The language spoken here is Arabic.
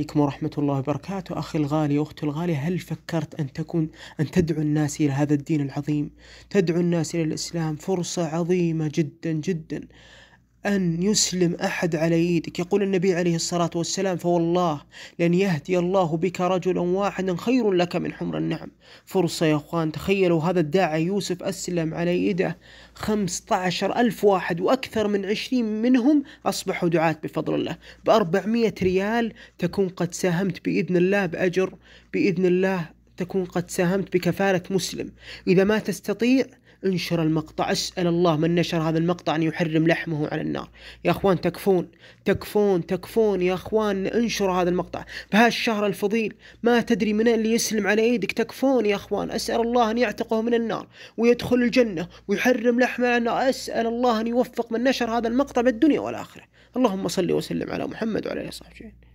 عليكم ورحمة الله وبركاته أخي الغالي أختي الغالية هل فكرت أن تكون أن تدعو الناس إلى هذا الدين العظيم تدعو الناس إلى الإسلام فرصة عظيمة جدا جدا أن يسلم أحد على يدك يقول النبي عليه الصلاة والسلام فوالله لن يهدي الله بك رجلا واحدا خير لك من حمر النعم فرصة يا أخوان تخيلوا هذا الداعي يوسف أسلم على يده عشر ألف واحد وأكثر من 20 منهم أصبحوا دعاة بفضل الله ب 400 ريال تكون قد ساهمت بإذن الله بأجر بإذن الله تكون قد ساهمت بكفالة مسلم إذا ما تستطيع انشر المقطع اسأل الله من نشر هذا المقطع أن يحرم لحمه على النار يا أخوان تكفون تكفون تكفون يا أخوان انشر هذا المقطع بهالشهر الفضيل ما تدري من اللي يسلم على يدك تكفون يا أخوان أسأل الله أن يعتقه من النار ويدخل الجنة ويحرم لحمه على النار أسأل الله أن يوفق من نشر هذا المقطع بالدنيا والآخرة اللهم صل وسلم على محمد وعلى آله وصحبه